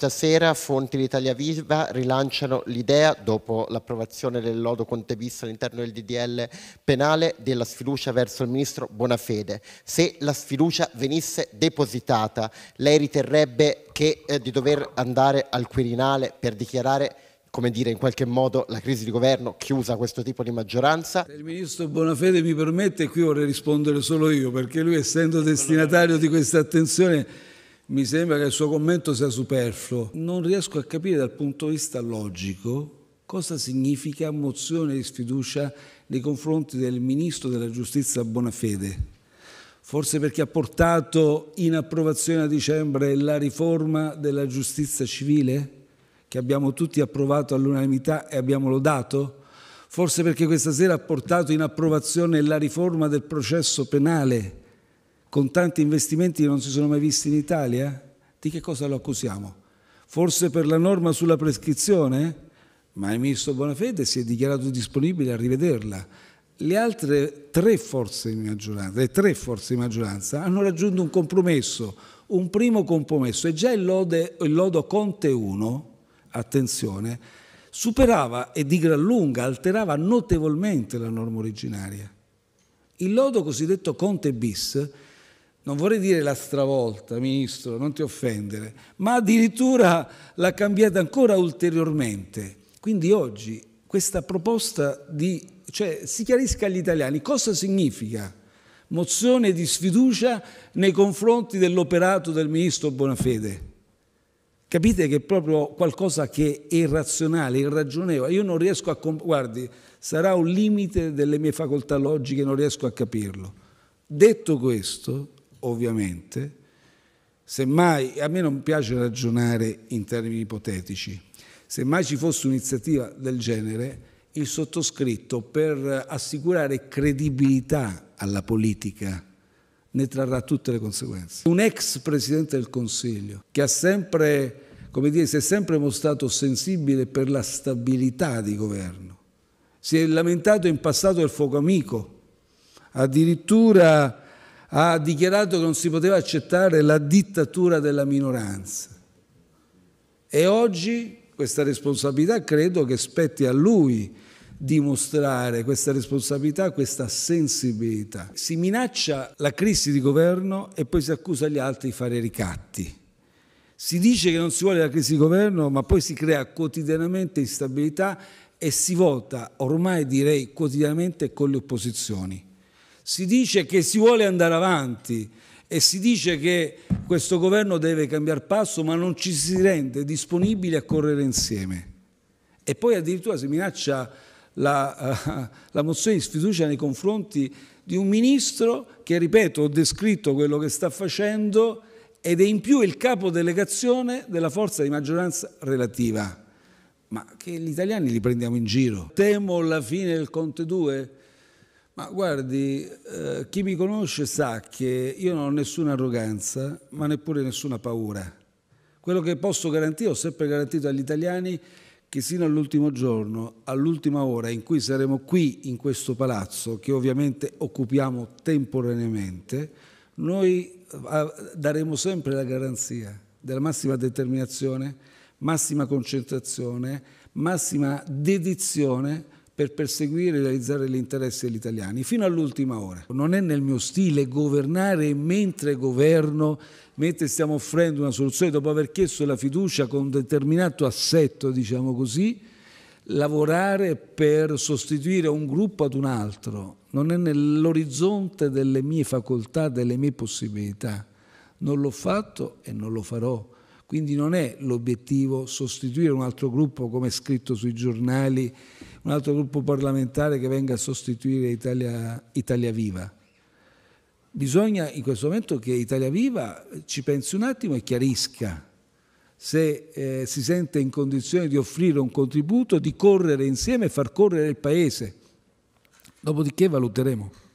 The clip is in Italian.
Stasera fonti di Italia Viva rilanciano l'idea, dopo l'approvazione del lodo Conte all'interno del DDL penale, della sfiducia verso il ministro Bonafede. Se la sfiducia venisse depositata, lei riterrebbe che, eh, di dover andare al Quirinale per dichiarare come dire, in qualche modo la crisi di governo chiusa questo tipo di maggioranza. Se il ministro Bonafede mi permette, qui vorrei rispondere solo io, perché lui essendo destinatario di questa attenzione mi sembra che il suo commento sia superfluo. Non riesco a capire dal punto di vista logico cosa significa mozione di sfiducia nei confronti del ministro della giustizia Bonafede. Forse perché ha portato in approvazione a dicembre la riforma della giustizia civile, che abbiamo tutti approvato all'unanimità e abbiamo lodato? Forse perché questa sera ha portato in approvazione la riforma del processo penale, con tanti investimenti che non si sono mai visti in Italia? Di che cosa lo accusiamo? Forse per la norma sulla prescrizione? Ma il ministro Bonafede si è dichiarato disponibile a rivederla. Le altre tre forze di maggioranza, le tre forze di maggioranza hanno raggiunto un compromesso, un primo compromesso e già il, lode, il lodo Conte 1, attenzione, superava e di gran lunga alterava notevolmente la norma originaria. Il lodo cosiddetto Conte bis non vorrei dire la stravolta, Ministro, non ti offendere, ma addirittura l'ha cambiata ancora ulteriormente. Quindi oggi questa proposta di, cioè, si chiarisca agli italiani cosa significa mozione di sfiducia nei confronti dell'operato del Ministro Bonafede. Capite che è proprio qualcosa che è irrazionale, irragionevole. Io non riesco a... Guardi, sarà un limite delle mie facoltà logiche, non riesco a capirlo. Detto questo, ovviamente, semmai, a me non piace ragionare in termini ipotetici, semmai ci fosse un'iniziativa del genere, il sottoscritto per assicurare credibilità alla politica ne trarrà tutte le conseguenze. Un ex Presidente del Consiglio che ha sempre, come dire, si è sempre mostrato sensibile per la stabilità di governo, si è lamentato in passato del fuoco amico, addirittura ha dichiarato che non si poteva accettare la dittatura della minoranza. E oggi questa responsabilità credo che spetti a lui dimostrare questa responsabilità, questa sensibilità. Si minaccia la crisi di governo e poi si accusa gli altri di fare ricatti. Si dice che non si vuole la crisi di governo, ma poi si crea quotidianamente instabilità e si vota ormai direi quotidianamente con le opposizioni si dice che si vuole andare avanti e si dice che questo governo deve cambiare passo, ma non ci si rende disponibili a correre insieme. E poi addirittura si minaccia la, eh, la mozione di sfiducia nei confronti di un ministro che, ripeto, ho descritto quello che sta facendo ed è in più il capo delegazione della forza di maggioranza relativa. Ma che gli italiani li prendiamo in giro. Temo la fine del Conte 2 ma guardi, eh, chi mi conosce sa che io non ho nessuna arroganza, ma neppure nessuna paura. Quello che posso garantire, ho sempre garantito agli italiani che sino all'ultimo giorno, all'ultima ora in cui saremo qui in questo palazzo, che ovviamente occupiamo temporaneamente, noi eh, daremo sempre la garanzia della massima determinazione, massima concentrazione, massima dedizione per perseguire e realizzare l'interesse degli italiani, fino all'ultima ora. Non è nel mio stile governare mentre governo, mentre stiamo offrendo una soluzione, dopo aver chiesto la fiducia con un determinato assetto, diciamo così, lavorare per sostituire un gruppo ad un altro. Non è nell'orizzonte delle mie facoltà, delle mie possibilità. Non l'ho fatto e non lo farò. Quindi non è l'obiettivo sostituire un altro gruppo come è scritto sui giornali un altro gruppo parlamentare che venga a sostituire Italia, Italia Viva. Bisogna in questo momento che Italia Viva ci pensi un attimo e chiarisca se eh, si sente in condizione di offrire un contributo, di correre insieme e far correre il Paese. Dopodiché valuteremo.